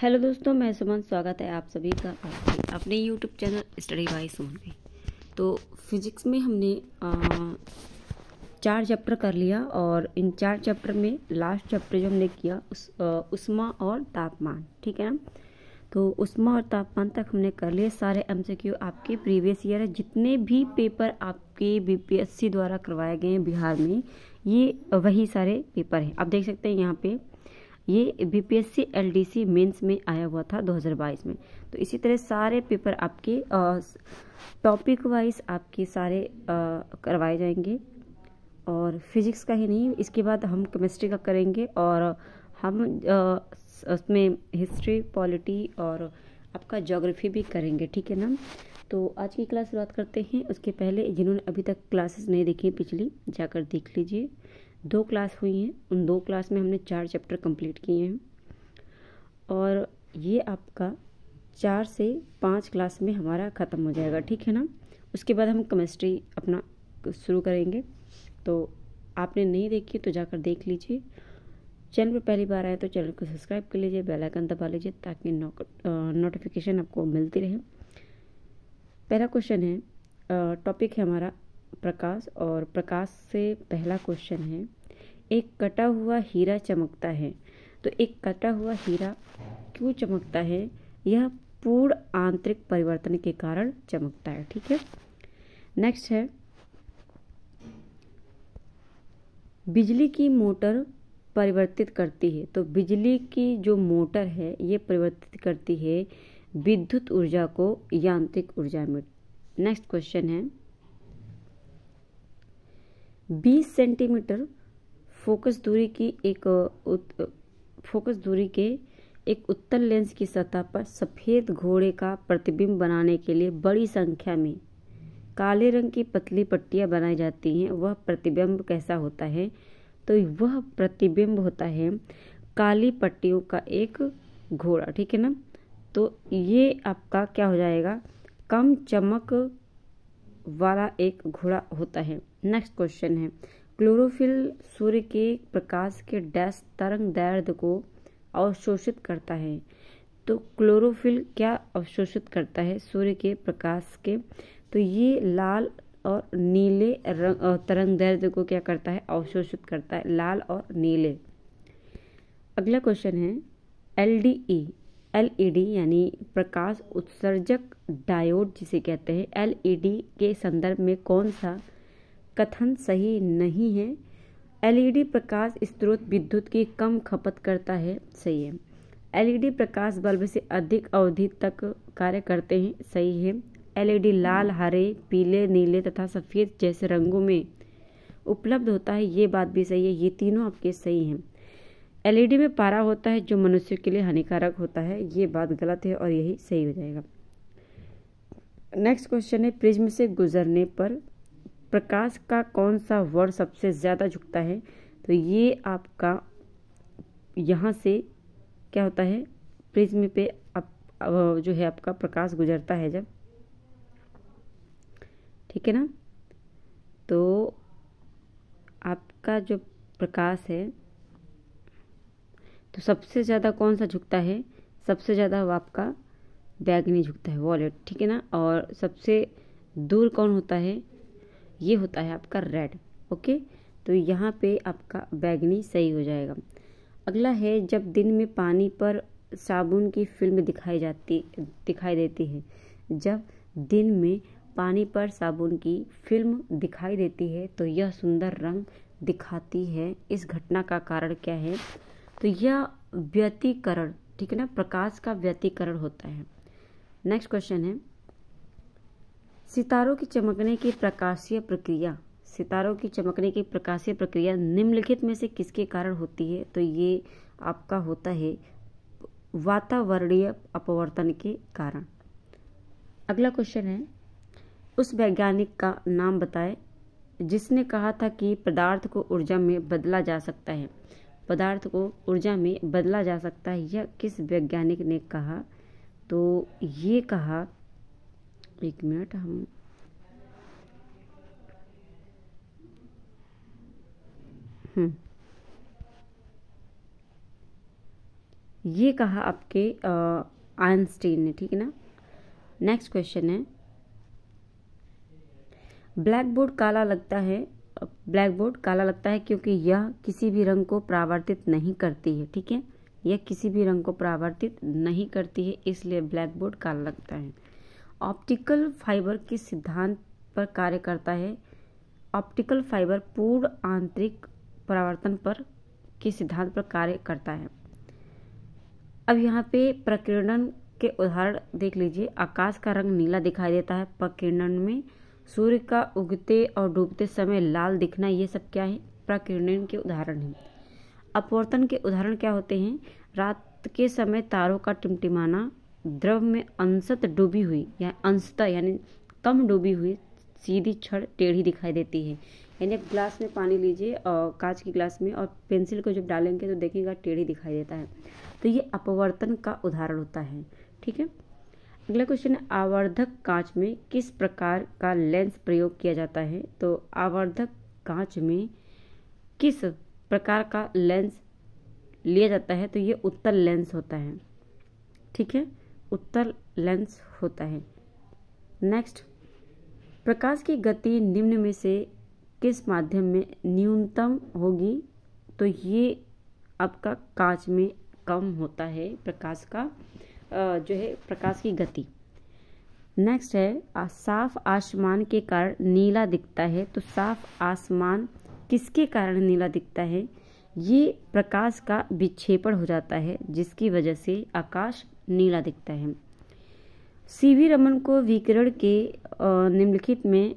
Hello दोस्तों मैं सुमन स्वागत है आप सभी का आपके अपने YouTube channel study by Suman में तो फिज़िक्स में हमने आ, चार चैप्टर कर लिया और इन चार चैप्टर में लास्ट चैप्टर जो हमने किया उस उष्मा और तापमान ठीक है ना तो उष्मा और तापमान तक हमने कर लिए सारे क्यू आपके प्रीवियस ईयर है जितने भी पेपर आपके बी द्वारा करवाए गए हैं बिहार में ये वही सारे पेपर हैं आप देख सकते हैं यहाँ पर ये बीपीएससी एलडीसी मेंस में आया हुआ था 2022 में तो इसी तरह सारे पेपर आपके टॉपिक वाइज आपके सारे करवाए जाएंगे और फिजिक्स का ही नहीं इसके बाद हम केमिस्ट्री का करेंगे और हम उसमें हिस्ट्री पॉलिटी और आपका जोग्राफी भी करेंगे ठीक है ना तो आज की क्लास शुरुआत करते हैं उसके पहले जिन्होंने अभी तक क्लासेस नहीं देखी पिछली जाकर देख लीजिए दो क्लास हुई हैं उन दो क्लास में हमने चार चैप्टर कंप्लीट किए हैं और ये आपका चार से पाँच क्लास में हमारा ख़त्म हो जाएगा ठीक है ना उसके बाद हम केमिस्ट्री अपना शुरू करेंगे तो आपने नहीं देखी तो जाकर देख लीजिए चैनल पर पहली बार आए तो चैनल को सब्सक्राइब कर लीजिए बेल आइकन दबा लीजिए ताकि नोटिफिकेशन आपको मिलती रहे पहला क्वेश्चन है टॉपिक है हमारा प्रकाश और प्रकाश से पहला क्वेश्चन है एक कटा हुआ हीरा चमकता है तो एक कटा हुआ हीरा क्यों चमकता है यह पूर्ण आंतरिक परिवर्तन के कारण चमकता है ठीक है नेक्स्ट है बिजली की मोटर परिवर्तित करती है तो बिजली की जो मोटर है ये परिवर्तित करती है विद्युत ऊर्जा को यांत्रिक ऊर्जा में नेक्स्ट क्वेश्चन है 20 सेंटीमीटर फोकस दूरी की एक उत, फोकस दूरी के एक उत्तल लेंस की सतह पर सफ़ेद घोड़े का प्रतिबिंब बनाने के लिए बड़ी संख्या में काले रंग की पतली पट्टियाँ बनाई जाती हैं वह प्रतिबिंब कैसा होता है तो वह प्रतिबिंब होता है काली पट्टियों का एक घोड़ा ठीक है ना तो ये आपका क्या हो जाएगा कम चमक वाला एक घोड़ा होता है नेक्स्ट क्वेश्चन है क्लोरोफिल सूर्य के प्रकाश के डैश तरंग दर्द को अवशोषित करता है तो क्लोरोफिल क्या अवशोषित करता है सूर्य के प्रकाश के तो ये लाल और नीले रंग तरंग दर्द को क्या करता है अवशोषित करता है लाल और नीले अगला क्वेश्चन है L D E L E D यानी प्रकाश उत्सर्जक डायोड जिसे कहते हैं एल ई डी के संदर्भ में कौन सा कथन सही नहीं है एलईडी प्रकाश स्त्रोत विद्युत की कम खपत करता है सही है एलईडी प्रकाश बल्ब से अधिक अवधि तक कार्य करते हैं सही है एलईडी लाल हरे पीले नीले तथा सफ़ेद जैसे रंगों में उपलब्ध होता है ये बात भी सही है ये तीनों आपके सही हैं एलईडी में पारा होता है जो मनुष्य के लिए हानिकारक होता है ये बात गलत है और यही सही हो जाएगा नेक्स्ट क्वेश्चन है प्रिज्म से गुजरने पर प्रकाश का कौन सा वर्ण सबसे ज़्यादा झुकता है तो ये आपका यहाँ से क्या होता है प्रिज्म पे आप जो है आपका प्रकाश गुजरता है जब ठीक है ना तो आपका जो प्रकाश है तो सबसे ज़्यादा कौन सा झुकता है सबसे ज़्यादा वो आपका बैगनी झुकता है वॉलेट ठीक है ना और सबसे दूर कौन होता है ये होता है आपका रेड ओके तो यहाँ पे आपका बैगनी सही हो जाएगा अगला है जब दिन में पानी पर साबुन की फिल्म दिखाई जाती दिखाई देती है जब दिन में पानी पर साबुन की फिल्म दिखाई देती है तो यह सुंदर रंग दिखाती है इस घटना का कारण क्या है तो यह व्यतीकरण ठीक है ना प्रकाश का व्यतीकरण होता है नेक्स्ट क्वेश्चन है सितारों की चमकने की प्रकाशीय प्रक्रिया सितारों की चमकने की प्रकाशीय प्रक्रिया निम्नलिखित में से किसके कारण होती है तो ये आपका होता है वातावरणीय अपवर्तन के कारण अगला क्वेश्चन है उस वैज्ञानिक का नाम बताएं जिसने कहा था कि पदार्थ को ऊर्जा में बदला जा सकता है पदार्थ को ऊर्जा में बदला जा सकता है यह किस वैज्ञानिक ने कहा तो ये कहा एक मिनट हम हम्म। ये कहा आपके आइंस्टीन ने ठीक है ना नेक्स्ट क्वेश्चन है ब्लैक बोर्ड काला लगता है ब्लैक बोर्ड काला लगता है क्योंकि यह किसी भी रंग को परावर्तित नहीं करती है ठीक है यह किसी भी रंग को परावर्तित नहीं करती है इसलिए ब्लैक बोर्ड काला लगता है ऑप्टिकल फाइबर के सिद्धांत पर कार्य करता है ऑप्टिकल फाइबर पूर्ण आंतरिक परावर्तन पर के सिद्धांत पर कार्य करता है अब यहाँ पे प्रकीर्णन के उदाहरण देख लीजिए आकाश का रंग नीला दिखाई देता है प्रकीर्णन में सूर्य का उगते और डूबते समय लाल दिखना ये सब क्या है प्रकीर्णन के उदाहरण हैं अपवर्तन के उदाहरण क्या होते हैं रात के समय तारों का टिमटिमाना द्रव में अंशत डूबी हुई या अंशतः यानी कम डूबी हुई सीधी छड़ टेढ़ी दिखाई देती है यानी ग्लास में पानी लीजिए और कांच की ग्लास में और पेंसिल को जब डालेंगे तो देखिएगा टेढ़ी दिखाई देता है तो ये अपवर्तन का उदाहरण होता है ठीक है अगला क्वेश्चन है आवर्धक कांच में किस प्रकार का लेंस प्रयोग किया जाता है तो आवर्धक कांच में किस प्रकार का लेंस लिया जाता है तो ये उत्तल लेंस होता है ठीक है उत्तर लेंस होता है नेक्स्ट प्रकाश की गति निम्न में से किस माध्यम में न्यूनतम होगी तो ये आपका कांच में कम होता है प्रकाश का जो है प्रकाश की गति नेक्स्ट है साफ आसमान के कारण नीला दिखता है तो साफ आसमान किसके कारण नीला दिखता है ये प्रकाश का विक्षेपण हो जाता है जिसकी वजह से आकाश नीला दिखता है सी वी रमन को विकिरण के निम्नलिखित में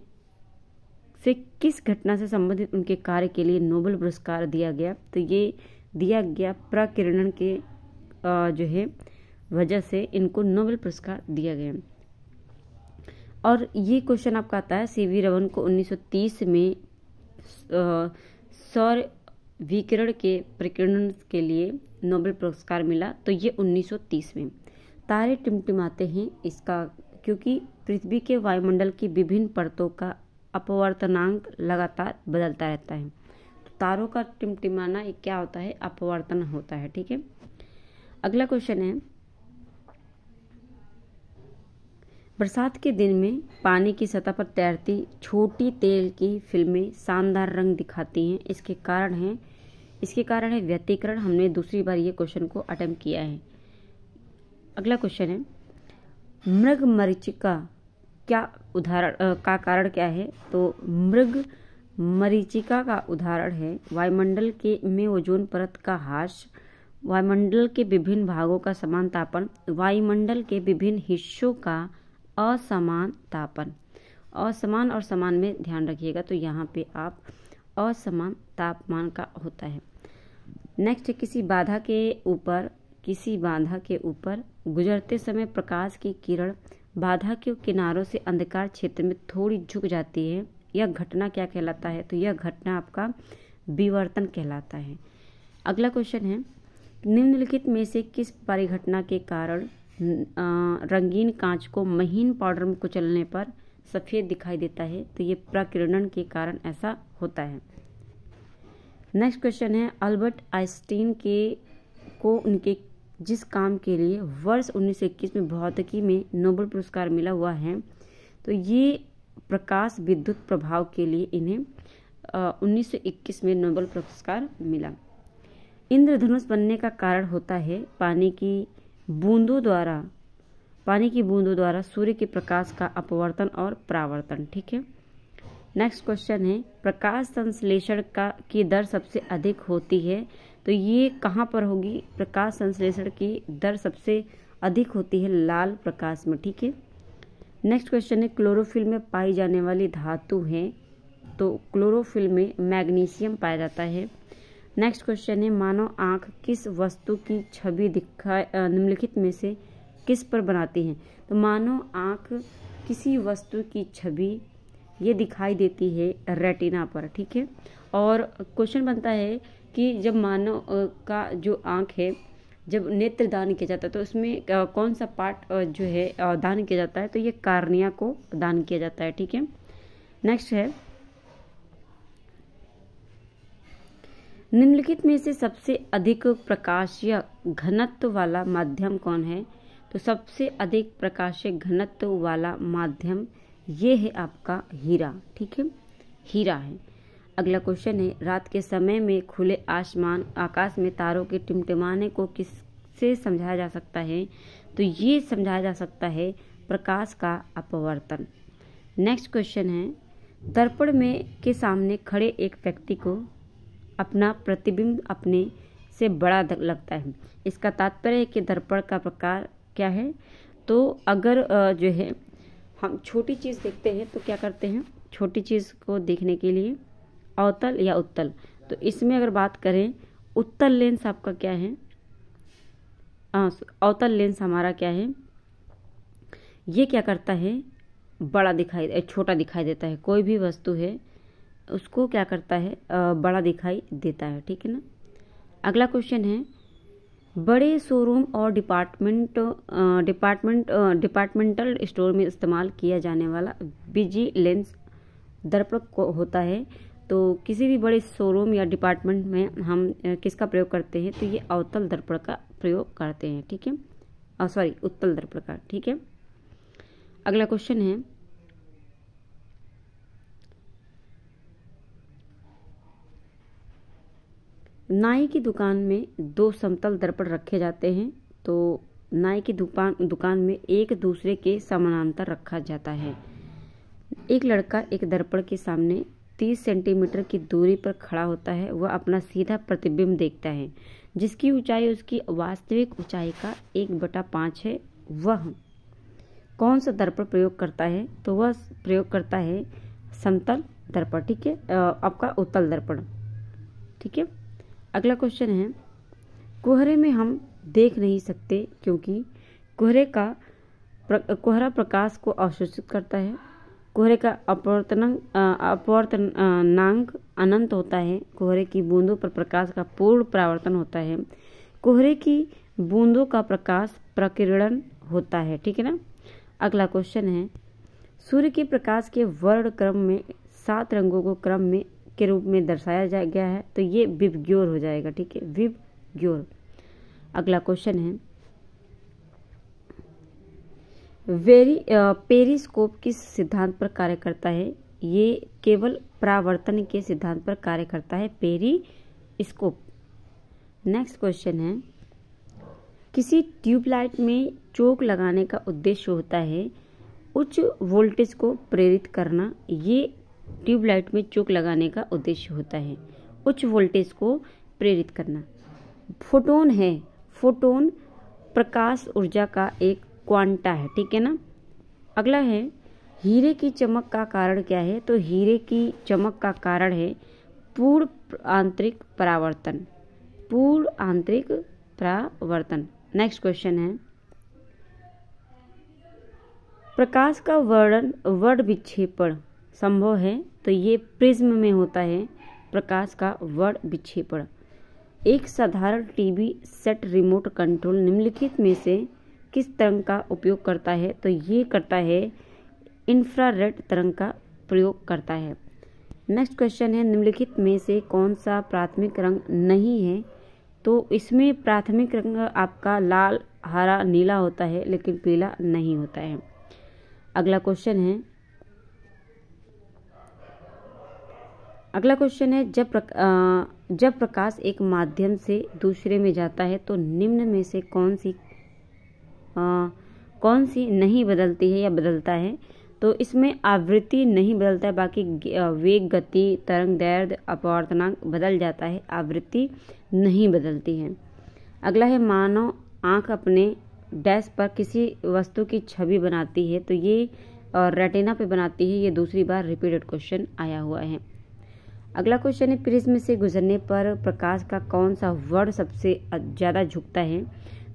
से किस घटना से संबंधित उनके कार्य के लिए नोबेल पुरस्कार दिया गया तो ये दिया गया प्रकिरणन के जो है वजह से इनको नोबेल पुरस्कार दिया गया और ये क्वेश्चन आपका आता है सी वी रमन को 1930 में सौर विकिरण के प्रकीर्णन के लिए नोबेल पुरस्कार मिला तो ये 1930 में तारे टिमटिमाते हैं इसका क्योंकि पृथ्वी के वायुमंडल की विभिन्न परतों का अपवर्तनांक लगातार बदलता रहता है तो तारों का टिमटिमाना क्या होता है अपवर्तन होता है ठीक है अगला क्वेश्चन है बरसात के दिन में पानी की सतह पर तैरती छोटी तेल की फिल्में शानदार रंग दिखाती हैं इसके कारण हैं इसके कारण है व्यतीकरण हमने दूसरी बार ये क्वेश्चन को अटैम्प किया है अगला क्वेश्चन है मृग मरीचिका क्या उदाहरण का कारण क्या है तो मृग मरीचिका का उदाहरण है वायुमंडल के में ओजोन परत का हाश वायुमंडल के विभिन्न भागों का समान तापन वायुमंडल के विभिन्न हिस्सों का असमान तापन असमान और समान में ध्यान रखिएगा तो यहाँ पे आप असमान तापमान का होता है नेक्स्ट किसी बाधा के ऊपर किसी बाधा के ऊपर गुजरते समय प्रकाश की किरण बाधा के किनारों से अंधकार क्षेत्र में थोड़ी झुक जाती है यह घटना क्या कहलाता है तो यह घटना आपका विवर्तन कहलाता है अगला क्वेश्चन है निम्नलिखित में से किस परिघटना के कारण रंगीन कांच को महीन पाउडर में कुचलने पर सफ़ेद दिखाई देता है तो ये प्रकिरणन के कारण ऐसा होता है नेक्स्ट क्वेश्चन है अल्बर्ट आइंस्टीन के को उनके जिस काम के लिए वर्ष 1921 में भौतिकी में नोबल पुरस्कार मिला हुआ है तो ये प्रकाश विद्युत प्रभाव के लिए इन्हें uh, 1921 में नोबल पुरस्कार मिला इंद्रधनुष बनने का कारण होता है पानी की बूंदों द्वारा पानी की बूंदों द्वारा सूर्य के प्रकाश का अपवर्तन और प्रावर्तन ठीक है नेक्स्ट क्वेश्चन है प्रकाश संश्लेषण का की दर सबसे अधिक होती है तो ये कहाँ पर होगी प्रकाश संश्लेषण की दर सबसे अधिक होती है लाल प्रकाश में ठीक है नेक्स्ट क्वेश्चन है क्लोरोफिल में पाई जाने वाली धातु हैं तो क्लोरोफिल में मैग्नीशियम पाया जाता है नेक्स्ट क्वेश्चन है मानव आंख किस वस्तु की छवि दिखा निम्नलिखित में से किस पर बनाती है तो मानव आंख किसी वस्तु की छवि ये दिखाई देती है रेटिना पर ठीक है और क्वेश्चन बनता है कि जब मानव का जो आँख है जब नेत्र दान किया जाता है तो उसमें कौन सा पार्ट जो है दान किया जाता है तो ये कार्निया को दान किया जाता है ठीक है नेक्स्ट है निम्नलिखित में से सबसे अधिक प्रकाश या घनत्व वाला माध्यम कौन है तो सबसे अधिक प्रकाश घनत्व वाला माध्यम ये है आपका हीरा ठीक है हीरा है अगला क्वेश्चन है रात के समय में खुले आसमान आकाश में तारों के टिमटिमाने को किससे समझाया जा सकता है तो ये समझाया जा सकता है प्रकाश का अपवर्तन नेक्स्ट क्वेश्चन है दर्पण में के सामने खड़े एक व्यक्ति को अपना प्रतिबिंब अपने से बड़ा लगता है इसका तात्पर्य कि दर्पण का प्रकार क्या है तो अगर जो है हम छोटी चीज़ देखते हैं तो क्या करते हैं छोटी चीज़ को देखने के लिए अवतल या उत्तल तो इसमें अगर बात करें उत्तल लेंस आपका क्या है अवतल लेंस हमारा क्या है ये क्या करता है बड़ा दिखाई छोटा दिखाई देता है कोई भी वस्तु है उसको क्या करता है बड़ा दिखाई देता है ठीक है ना अगला क्वेश्चन है बड़े शोरूम और डिपार्टमेंट डिपार्टमेंट डिपार्टमेंटल स्टोर में इस्तेमाल किया जाने वाला बिजी लेंस दर्पण होता है तो किसी भी बड़े शोरूम या डिपार्टमेंट में हम किसका प्रयोग करते हैं तो ये अवतल दर्पण का प्रयोग करते हैं ठीक है सॉरी उत्तल दर्पण का ठीक है अगला क्वेश्चन है नाई की दुकान में दो समतल दर्पण रखे जाते हैं तो नाई की दुकान दुकान में एक दूसरे के समानांतर रखा जाता है एक लड़का एक दर्पण के सामने 30 सेंटीमीटर की दूरी पर खड़ा होता है वह अपना सीधा प्रतिबिंब देखता है जिसकी ऊंचाई उसकी वास्तविक ऊंचाई का एक बटा पाँच है वह कौन सा दर्पण प्रयोग करता है तो वह प्रयोग करता है समतल दर्पण ठीक है आपका उत्तल दर्पण ठीक है अगला क्वेश्चन है कोहरे में हम देख नहीं सकते क्योंकि कोहरे का प्र, कोहरा प्रकाश को अवशोषित करता है कोहरे का अपवर्तन अपवर्तनांक अनंत होता है कोहरे की बूंदों पर प्रकाश का पूर्ण परावर्तन होता है कोहरे की बूंदों का प्रकाश प्रकीर्णन होता है ठीक है ना अगला क्वेश्चन है सूर्य के प्रकाश के वर्ण क्रम में सात रंगों को क्रम में के रूप में दर्शाया जा गया है तो ये विब हो जाएगा ठीक है विब अगला क्वेश्चन है वेरी पेरिस्कोप किस सिद्धांत पर कार्य करता है ये केवल परावर्तन के सिद्धांत पर कार्य करता है पेरी स्कोप नेक्स्ट क्वेश्चन है किसी ट्यूबलाइट में चोक लगाने का उद्देश्य होता है उच्च वोल्टेज को प्रेरित करना ये ट्यूबलाइट में चोक लगाने का उद्देश्य होता है उच्च वोल्टेज को प्रेरित करना फोटोन है फोटोन प्रकाश ऊर्जा का एक क्वांटा है ठीक है ना अगला है हीरे की चमक का कारण क्या है तो हीरे की चमक का कारण है पूर्ण आंतरिक परावर्तन पूर्ण आंतरिक परावर्तन नेक्स्ट क्वेश्चन है प्रकाश का वर्णन वर्ण विक्षेपण संभव है तो ये प्रिज्म में होता है प्रकाश का वर्ण विक्षेपण एक साधारण टीवी सेट रिमोट कंट्रोल निम्नलिखित में से किस तरंग का उपयोग करता है तो ये करता है इंफ्रारेड तरंग का प्रयोग करता है नेक्स्ट क्वेश्चन है निम्नलिखित में से कौन सा प्राथमिक रंग नहीं है तो इसमें प्राथमिक रंग आपका लाल हरा नीला होता है लेकिन पीला नहीं होता है अगला क्वेश्चन है अगला क्वेश्चन है जब प्रका, जब प्रकाश एक माध्यम से दूसरे में जाता है तो निम्न में से कौन सी आ, कौन सी नहीं बदलती है या बदलता है तो इसमें आवृत्ति नहीं बदलता है बाकी वेग गति तरंग दैर्घ्य अपवर्तनांक बदल जाता है आवृत्ति नहीं बदलती है अगला है मानव आँख अपने डैश पर किसी वस्तु की छवि बनाती है तो ये रेटिना पे बनाती है ये दूसरी बार रिपीटेड क्वेश्चन आया हुआ है अगला क्वेश्चन है प्रिज्म से गुजरने पर प्रकाश का कौन सा वर्ण सबसे ज़्यादा झुकता है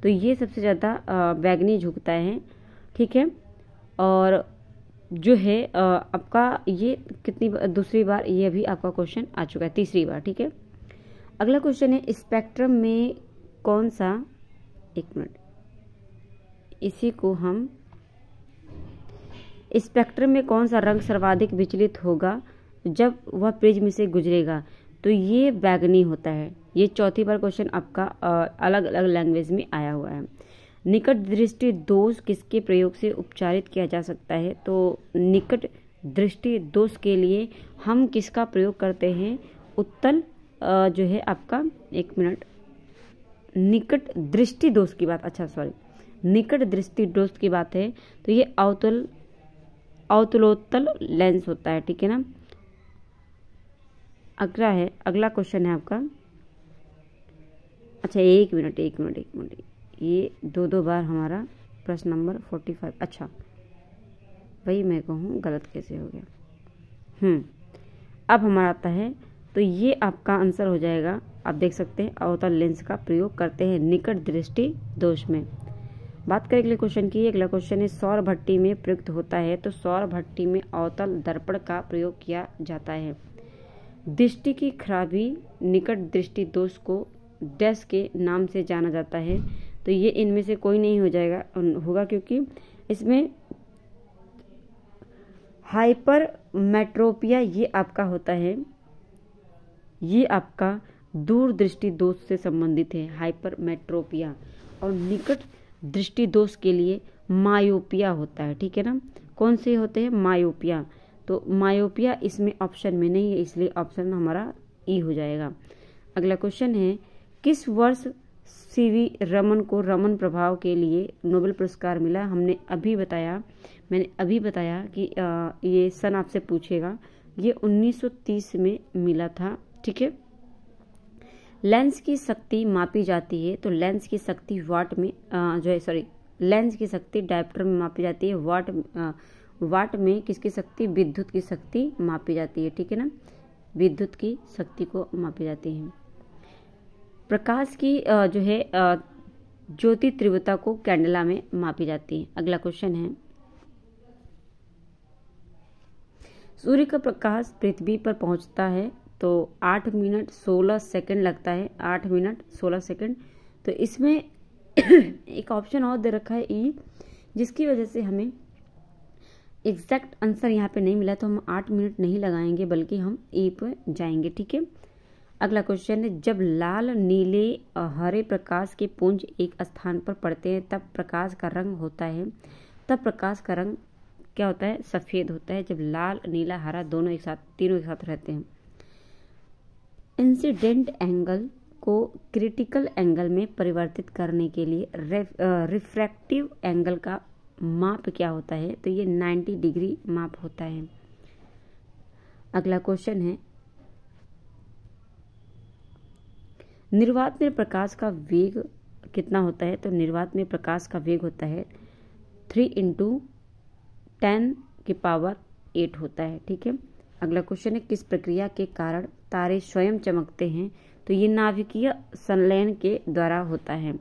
तो ये सबसे ज़्यादा बैगनी झुकता है ठीक है और जो है आपका ये कितनी दूसरी बार ये भी आपका क्वेश्चन आ चुका है तीसरी बार ठीक है अगला क्वेश्चन है स्पेक्ट्रम में कौन सा एक मिनट इसी को हम स्पेक्ट्रम में कौन सा रंग सर्वाधिक विचलित होगा जब वह प्रिज्म से गुजरेगा तो ये बैगनी होता है ये चौथी बार क्वेश्चन आपका अलग अलग लैंग्वेज में आया हुआ है निकट दृष्टि दोष किसके प्रयोग से उपचारित किया जा सकता है तो निकट दृष्टि दोष के लिए हम किसका प्रयोग करते हैं उत्तल जो है आपका एक मिनट निकट दृष्टि दोष की बात अच्छा सॉरी निकट दृष्टि दोष की बात है तो ये अवतल अवतलोत्तल लेंस होता है ठीक है ना अगला है अगला क्वेश्चन है आपका अच्छा एक मिनट एक मिनट एक मिनट ये दो दो बार हमारा प्रश्न नंबर फोर्टी फाइव अच्छा वही मैं कहूँ गलत कैसे हो गया हम्म अब हमारा आता है तो ये आपका आंसर हो जाएगा आप देख सकते हैं अवतल लेंस का प्रयोग करते हैं निकट दृष्टि दोष में बात करें अगले क्वेश्चन की अगला क्वेश्चन है सौर भट्टी में प्रयुक्त होता है तो सौर भट्टी में अवतल दर्पण का प्रयोग किया जाता है दृष्टि की खराबी निकट दृष्टि दोष को डैश के नाम से जाना जाता है तो ये इनमें से कोई नहीं हो जाएगा होगा क्योंकि इसमें हाइपर मेट्रोपिया ये आपका होता है ये आपका दृष्टि दोष से संबंधित है हाइपर मेट्रोपिया और निकट दृष्टि दोष के लिए मायोपिया होता है ठीक है ना कौन से होते हैं मायोपिया तो मायोपिया इसमें ऑप्शन में नहीं है इसलिए ऑप्शन हमारा ई e हो जाएगा अगला क्वेश्चन है किस वर्ष सीवी रमन को रमन प्रभाव के लिए नोबेल पुरस्कार मिला हमने अभी बताया मैंने अभी बताया कि आ, ये सन आपसे पूछेगा ये 1930 में मिला था ठीक है लेंस की शक्ति मापी जाती है तो लेंस की शक्ति वाट में आ, जो है सॉरी लेंस की शक्ति डायप्टर में मापी जाती है वाट आ, वाट में किसकी शक्ति विद्युत की शक्ति मापी जाती है ठीक है ना विद्युत की शक्ति को मापी जाती है प्रकाश की जो है ज्योति तीव्रता को कैंडला में मापी जाती है अगला क्वेश्चन है सूर्य का प्रकाश पृथ्वी पर पहुंचता है तो आठ मिनट सोलह सेकंड लगता है आठ मिनट सोलह सेकंड तो इसमें एक ऑप्शन और दे रखा है ई जिसकी वजह से हमें एग्जैक्ट आंसर यहाँ पे नहीं मिला तो हम आठ मिनट नहीं लगाएंगे बल्कि हम ए पर जाएंगे ठीक है अगला क्वेश्चन है जब लाल नीले और हरे प्रकाश के पुंज एक स्थान पर पड़ते हैं तब प्रकाश का रंग होता है तब प्रकाश का रंग क्या होता है सफ़ेद होता है जब लाल नीला हरा दोनों एक साथ तीनों एक साथ रहते हैं इंसिडेंट एंगल को क्रिटिकल एंगल में परिवर्तित करने के लिए रिफ्रैक्टिव एंगल का माप क्या होता है तो ये 90 डिग्री माप होता है अगला क्वेश्चन है निर्वात में प्रकाश का वेग कितना होता है तो निर्वात में प्रकाश का वेग होता है थ्री इंटू टेन की पावर एट होता है ठीक है अगला क्वेश्चन है किस प्रक्रिया के कारण तारे स्वयं चमकते हैं तो ये नाभिकीय संलयन के द्वारा होता है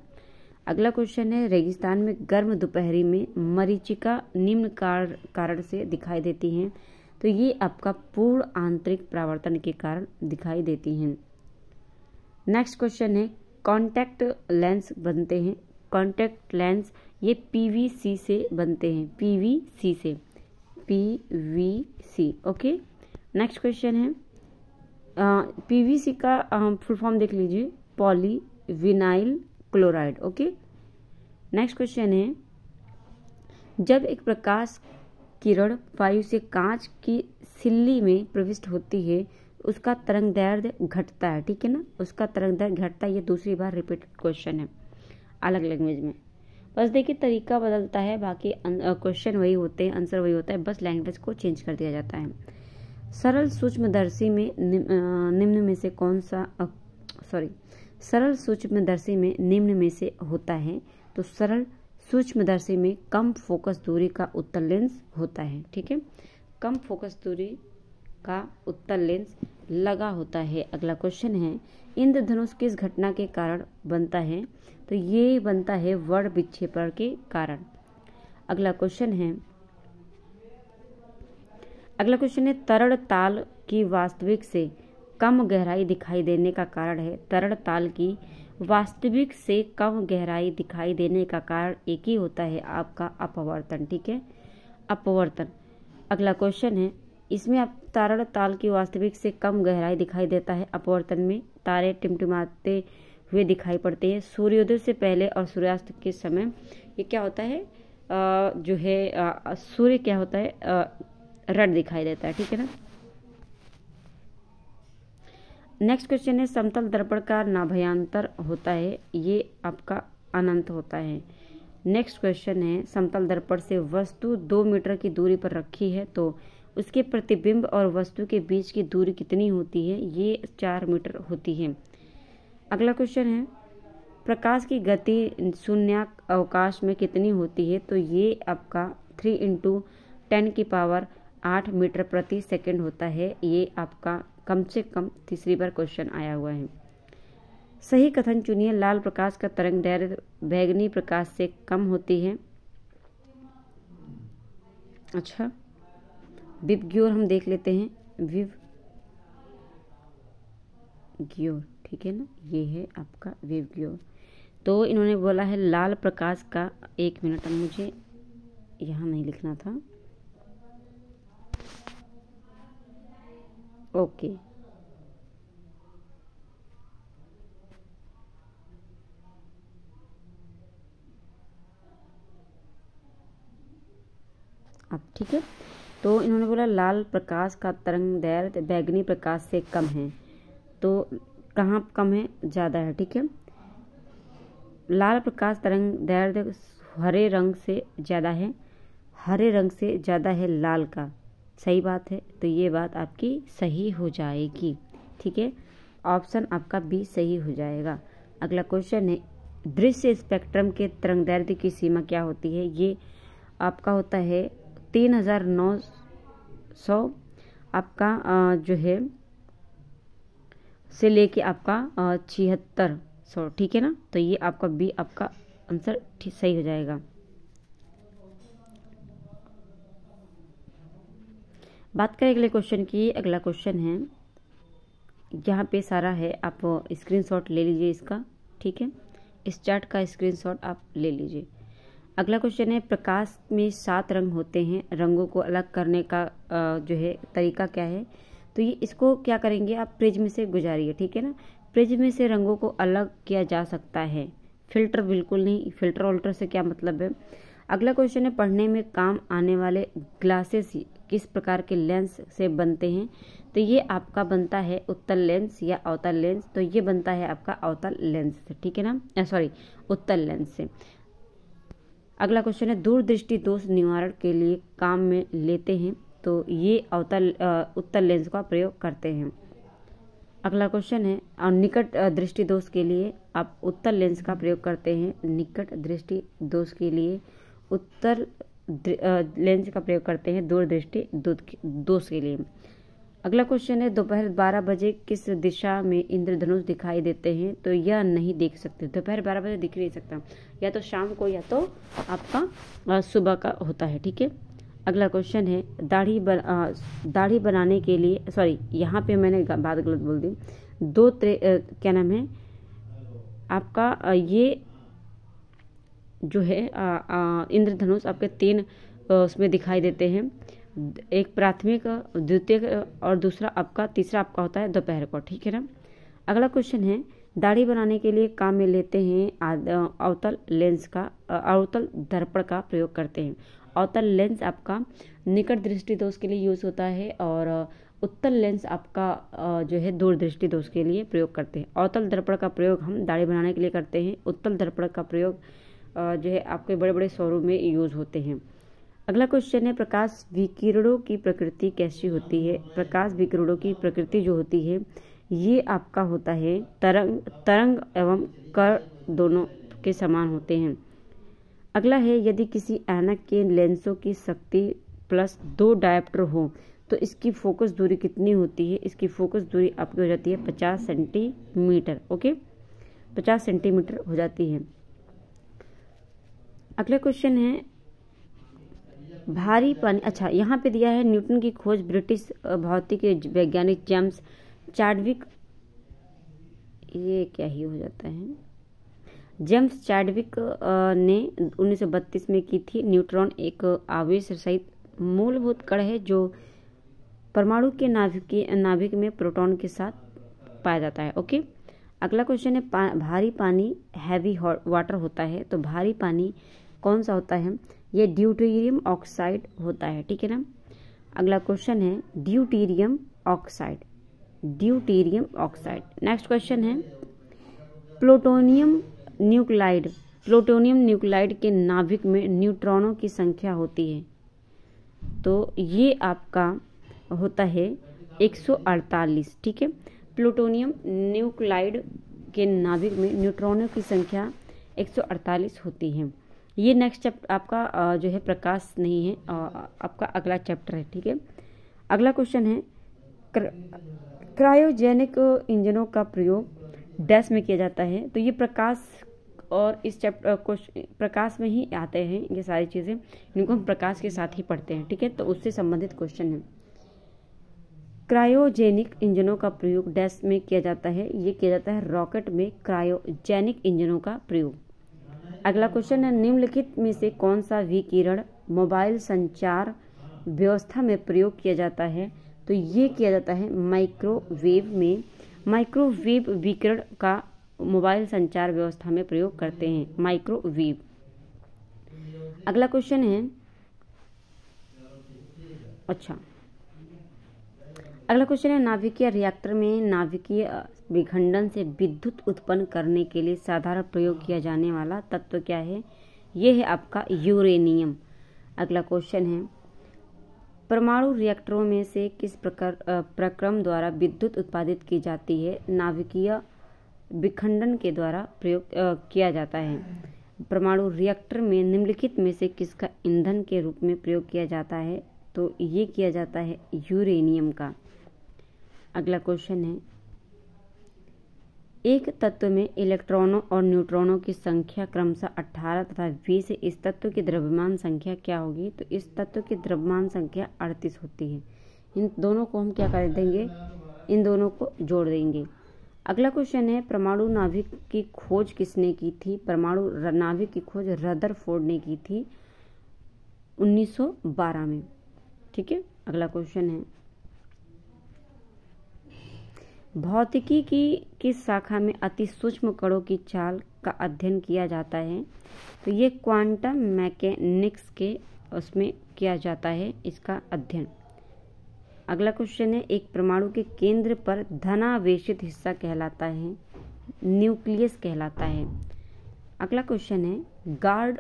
अगला क्वेश्चन है रेगिस्तान में गर्म दोपहरी में मरीचिका निम्न कार, कारण से दिखाई देती हैं तो ये आपका पूर्ण आंतरिक प्रावर्तन के कारण दिखाई देती हैं नेक्स्ट क्वेश्चन है कॉन्टैक्ट लेंस बनते हैं कॉन्टैक्ट लेंस ये पीवीसी से बनते हैं पीवीसी से पीवीसी ओके नेक्स्ट क्वेश्चन है पीवीसी का फुल फॉर्म देख लीजिए poly vinyl chloride okay next question है जब एक प्रकाश किरण वायु से कांच की सिल्ली में प्रविष्ट होती है उसका तरंग दर्द घटता है ठीक है ना उसका तरंग दर्द घटता है ये दूसरी बार रिपीटेड क्वेश्चन है अलग लैंग्वेज में बस देखिए तरीका बदलता है बाकी क्वेश्चन अं, वही होते हैं आंसर वही होता है बस लैंग्वेज को चेंज कर दिया जाता है सरल सूक्ष्मदर्शी में निम्न में से कौन सा सॉरी सरल सूक्ष्मदर्शी में निम्न में से होता है तो सरल सूक्ष्मदर्शी में कम फोकस दूरी का उत्तर लेंस होता है ठीक है कम फोकस दूरी का उत्तर लेंस लगा होता है अगला क्वेश्चन है इंद्रधनुष किस घटना के कारण बनता है तो ये बनता है वर्ण विक्षेपण के कारण अगला क्वेश्चन है अगला क्वेश्चन है तरल ताल की वास्तविक से कम गहराई दिखाई देने का कारण है तरण ताल की वास्तविक से कम गहराई दिखाई देने का कारण एक ही होता है आपका अपवर्तन ठीक है अपवर्तन अगला क्वेश्चन है इसमें आप तारण ताल की वास्तविक से कम गहराई दिखाई देता है अपवर्तन में तारे टिमटिमाते हुए दिखाई पड़ते हैं सूर्योदय से पहले और सूर्यास्त के समय ये क्या होता है जो है सूर्य क्या होता है रड दिखाई देता है ठीक है ना नेक्स्ट क्वेश्चन है समतल दर्पण का नाभयांतर होता है ये आपका अनंत होता है नेक्स्ट क्वेश्चन है समतल दर्पण से वस्तु दो मीटर की दूरी पर रखी है तो उसके प्रतिबिंब और वस्तु के बीच की दूरी कितनी होती है ये चार मीटर होती है अगला क्वेश्चन है प्रकाश की गति शून्य अवकाश में कितनी होती है तो ये आपका थ्री इंटू टेन की पावर आठ मीटर प्रति सेकंड होता है ये आपका कम से कम तीसरी बार क्वेश्चन आया हुआ है सही कथन चुनिए लाल प्रकाश का तरंग दैर्य बैगनी प्रकाश से कम होती है अच्छा विप ग्योर हम देख लेते हैं विव ग्योर ठीक है ना ये है आपका विव ग्योर तो इन्होंने बोला है लाल प्रकाश का एक मिनट मुझे यहाँ नहीं लिखना था ओके अब ठीक है तो इन्होंने बोला लाल प्रकाश का तरंग दैर बैगनी प्रकाश से कम है तो कहाँ कम है ज़्यादा है ठीक है लाल प्रकाश तरंग दैर्घ्य हरे रंग से ज़्यादा है हरे रंग से ज़्यादा है लाल का सही बात है तो ये बात आपकी सही हो जाएगी ठीक है ऑप्शन आपका बी सही हो जाएगा अगला क्वेश्चन है दृश्य स्पेक्ट्रम के तरंग दैर्ध्य की सीमा क्या होती है ये आपका होता है तीन हज़ार नौ सौ आपका जो है से लेके आपका छिहत्तर सौ ठीक है ना तो ये आपका बी आपका आंसर सही हो जाएगा बात करें अगले क्वेश्चन की अगला क्वेश्चन है यहाँ पे सारा है आप स्क्रीनशॉट ले लीजिए इसका ठीक है इस चार्ट का स्क्रीनशॉट आप ले लीजिए अगला क्वेश्चन है प्रकाश में सात रंग होते हैं रंगों को अलग करने का जो है तरीका क्या है तो ये इसको क्या करेंगे आप प्रिज्म से गुजारिए ठीक है ना प्रिज्म से रंगों को अलग किया जा सकता है फिल्टर बिल्कुल नहीं फिल्टर वल्टर से क्या मतलब है अगला क्वेश्चन है पढ़ने में काम आने वाले ग्लासेस किस प्रकार के लेंस से बनते हैं तो ये आपका बनता है उत्तल लेंस या अवतल लेंस तो ये बनता है आपका अवतल लेंस से ठीक है ना सॉरी उत्तल लेंस से अगला क्वेश्चन है दूरदृष्टि दोष निवारण के लिए काम में लेते हैं तो ये अवतल उत्तल लेंस का प्रयोग करते हैं अगला क्वेश्चन है और निकट दृष्टि दोष के लिए आप उत्तर लेंस का प्रयोग करते हैं निकट दृष्टि दोष के लिए उत्तर लेंस का प्रयोग करते हैं दूरदृष्टि दोष के लिए अगला क्वेश्चन है दोपहर बारह बजे किस दिशा में इंद्रधनुष दिखाई देते हैं तो यह नहीं देख सकते दोपहर बारह बजे दिख नहीं सकता या तो शाम को या तो आपका सुबह का होता है ठीक है अगला क्वेश्चन है दाढ़ी बन, दाढ़ी बनाने के लिए सॉरी यहाँ पे मैंने बात गलत बोल दी दो त्रे, क्या नाम है आपका ये जो है इंद्रधनुष आपके तीन उसमें दिखाई देते हैं एक प्राथमिक द्वितीय और दूसरा आपका तीसरा आपका होता है दोपहर को ठीक है ना अगला क्वेश्चन है दाढ़ी बनाने के लिए काम में लेते हैं अवतल लेंस का अवतल दर्पण का प्रयोग करते हैं अवतल लेंस आपका निकट दृष्टि दोष के लिए यूज़ होता है और उत्तल लेंस आपका जो है दृष्टि दोष के लिए प्रयोग करते हैं अवतल दर्पण का प्रयोग हम दाढ़ी बनाने के लिए करते हैं उत्तल दर्पण का प्रयोग जो है आपके बड़े बड़े सौरों में यूज़ होते हैं अगला क्वेश्चन है प्रकाश विकिरणों की प्रकृति कैसी होती है प्रकाश विकिरणों की प्रकृति जो होती है ये आपका होता है तरंग तरंग एवं कर दोनों के समान होते हैं अगला है यदि किसी ऐनक के लेंसों की शक्ति प्लस दो डायप्टर हो तो इसकी फोकस दूरी कितनी होती है इसकी फोकस दूरी आपकी हो जाती है पचास सेंटीमीटर ओके पचास सेंटीमीटर हो जाती है अगला क्वेश्चन है भारी पानी अच्छा यहाँ पे दिया है न्यूटन की खोज ब्रिटिश भौतिक वैज्ञानिक जेम्स चार्डविक ये क्या ही हो जाता है जेम्स चैडविक ने 1932 में की थी न्यूट्रॉन एक आवेश सहित मूलभूत कण है जो परमाणु के नाभिक नाभिक में प्रोटॉन के साथ पाया जाता है ओके अगला क्वेश्चन है पा, भारी पानी हैवी वाटर होता है तो भारी पानी कौन सा होता है ये ड्यूटेरियम ऑक्साइड होता है ठीक है ना अगला क्वेश्चन है deuterium oxide deuterium oxide next question है प्लूटोनियम न्यूक्लाइड प्लूटोनियम न्यूक्लाइड के नाभिक में न्यूट्रॉनों की संख्या होती है तो ये आपका होता है 148 ठीक है प्लूटोनियम न्यूक्लाइड के नाभिक में न्यूट्रॉनों की संख्या 148 होती है ये नेक्स्ट चैप्टर आपका जो है प्रकाश नहीं है आपका अगला चैप्टर है ठीक है अगला क्वेश्चन है क्रायोजेनिक इंजनों का प्रयोग डैश में किया जाता है तो ये प्रकाश और इस चैप्टर क्वेश्चन प्रकाश में ही आते हैं ये सारी चीज़ें इनको हम प्रकाश के साथ ही पढ़ते हैं ठीक है तो उससे संबंधित क्वेश्चन है क्रायोजेनिक इंजनों का प्रयोग डैश में किया जाता है ये किया जाता है रॉकेट में क्रायोजेनिक इंजनों का प्रयोग अगला क्वेश्चन है निम्नलिखित में से कौन सा विकिरण मोबाइल संचार व्यवस्था में प्रयोग किया जाता है तो ये किया जाता है माइक्रोवेव में माइक्रोवेव विकिरण का मोबाइल संचार व्यवस्था में प्रयोग करते हैं माइक्रोवेव अगला क्वेश्चन है अच्छा अगला क्वेश्चन है नाभिकीय रिएक्टर में नाभिकीय विखंडन से विद्युत उत्पन्न करने के लिए साधारण प्रयोग किया जाने वाला तत्व क्या है यह है आपका यूरेनियम अगला क्वेश्चन है परमाणु रिएक्टरों में से किस प्रकार प्रक्रम द्वारा विद्युत उत्पादित की जाती है नाभिकीय विखंडन के द्वारा प्रयोग किया जाता है परमाणु रिएक्टर में निम्नलिखित में से किसका ईंधन के रूप में प्रयोग किया जाता है तो ये किया जाता है यूरेनियम का अगला क्वेश्चन है एक तत्व में इलेक्ट्रॉनों और न्यूट्रॉनों की संख्या क्रमशः अट्ठारह तथा बीस है इस तत्व की द्रव्यमान संख्या क्या होगी तो इस तत्व की द्रव्यमान संख्या अड़तीस होती है इन दोनों को हम क्या कर देंगे इन दोनों को जोड़ देंगे अगला क्वेश्चन है परमाणु नाभिक की खोज किसने की थी परमाणु नाभिक की खोज रदरफोर्ड ने की थी 1912 में ठीक है अगला क्वेश्चन है भौतिकी की किस शाखा में अति सूक्ष्म कणों की चाल का अध्ययन किया जाता है तो ये क्वांटम मैकेनिक्स के उसमें किया जाता है इसका अध्ययन अगला क्वेश्चन है एक परमाणु के केंद्र पर धनावेशित हिस्सा कहलाता है न्यूक्लियस कहलाता है अगला क्वेश्चन है गार्ड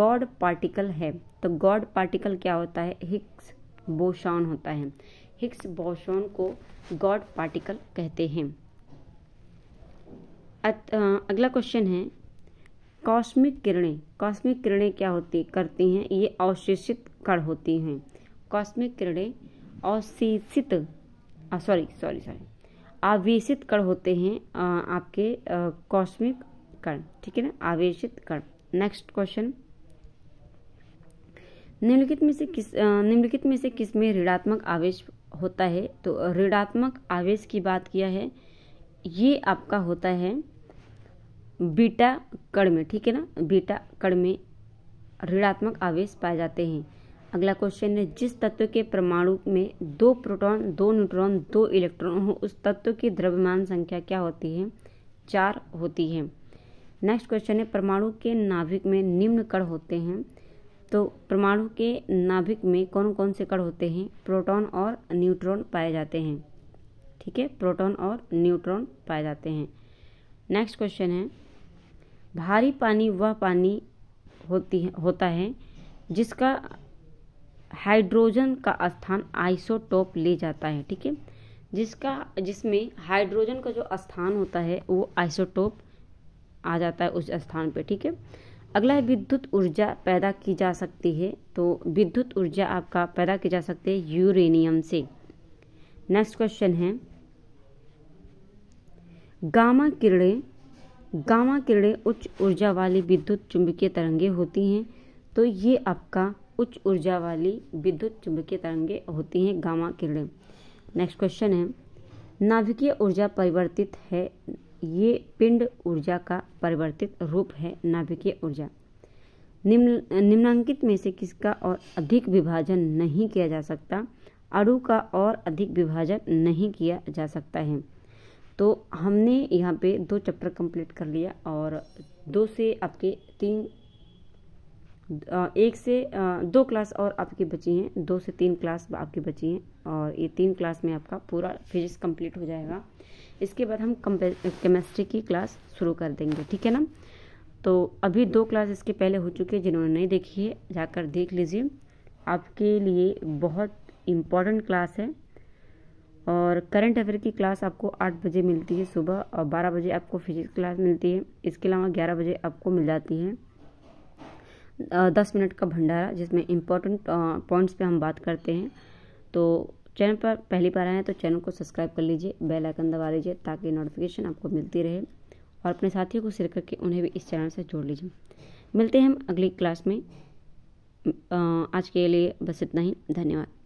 गॉड पार्टिकल है तो गॉड पार्टिकल क्या होता है हिक्स बोशॉन होता है हिग्स बोसोन को गॉड पार्टिकल कहते हैं अगला क्वेश्चन है कॉस्मिक किरणें कॉस्मिक किरणें क्या होती करती हैं ये अवशेषित कण होती हैं कॉस्मिक किरणें अवशेषित सॉरी सॉरी सॉरी आवेशित कण होते हैं आ, आपके कॉस्मिक कण ठीक है ना आवेशित कण नेक्स्ट क्वेश्चन निम्नलिखित में से किस निम्नलिखित में से किस में ऋणात्मक आवेश होता है तो ऋणात्मक आवेश की बात किया है ये आपका होता है बीटा कण में ठीक है ना बीटा कण में ऋणात्मक आवेश पाए जाते हैं अगला क्वेश्चन है जिस तत्व के परमाणु में दो प्रोटॉन दो न्यूट्रॉन दो इलेक्ट्रॉन हो उस तत्व की द्रव्यमान संख्या क्या होती है चार होती है नेक्स्ट क्वेश्चन है परमाणु के नाभिक में निम्न कण होते हैं तो परमाणु के नाभिक में कौन कौन से कण होते हैं प्रोटॉन और न्यूट्रॉन पाए जाते हैं ठीक है प्रोटॉन और न्यूट्रॉन पाए जाते हैं नेक्स्ट क्वेश्चन है भारी पानी वह पानी होती है होता है जिसका हाइड्रोजन का स्थान आइसोटोप ले जाता है ठीक है जिसका जिसमें हाइड्रोजन का जो स्थान होता है वो आइसोटोप आ जाता है उस स्थान पे ठीक है अगला है विद्युत ऊर्जा पैदा की जा सकती है तो विद्युत ऊर्जा आपका पैदा की जा सकती है यूरेनियम से नेक्स्ट क्वेश्चन है गामा किरणें गामा किरणें उच्च ऊर्जा वाली विद्युत चुंबकीय तरंगे होती हैं तो ये आपका उच्च ऊर्जा वाली विद्युत चुंबकीय तरंगे होती हैं गामा किरणें नेक्स्ट क्वेश्चन है नाभिकीय ऊर्जा परिवर्तित है ये पिंड ऊर्जा का परिवर्तित रूप है नाभिकीय ऊर्जा निम्न निम्नांकित में से किसका और अधिक विभाजन नहीं किया जा सकता अड़ु का और अधिक विभाजन नहीं किया जा सकता है तो हमने यहाँ पे दो चैप्टर कंप्लीट कर लिया और दो से आपके तीन एक से दो क्लास और आपकी बची हैं दो से तीन क्लास आपकी बची हैं और ये तीन क्लास में आपका पूरा फिजिक्स कंप्लीट हो जाएगा इसके बाद हम केमिस्ट्री की क्लास शुरू कर देंगे ठीक है ना तो अभी दो क्लास इसके पहले हो चुके हैं जिन्होंने नहीं देखी है जाकर देख लीजिए आपके लिए बहुत इम्पॉर्टेंट क्लास है और करंट अफेयर की क्लास आपको आठ बजे मिलती है सुबह और बारह बजे आपको फिजिक्स क्लास मिलती है इसके अलावा ग्यारह बजे आपको मिल जाती है दस मिनट का भंडारा जिसमें इम्पोर्टेंट पॉइंट्स पे हम बात करते हैं तो चैनल पर पहली बार आए हैं तो चैनल को सब्सक्राइब कर लीजिए बेल आइकन दबा लीजिए ताकि नोटिफिकेशन आपको मिलती रहे और अपने साथियों को शेयर करके उन्हें भी इस चैनल से जोड़ लीजिए मिलते हैं हम अगली क्लास में आज के लिए बस इतना ही धन्यवाद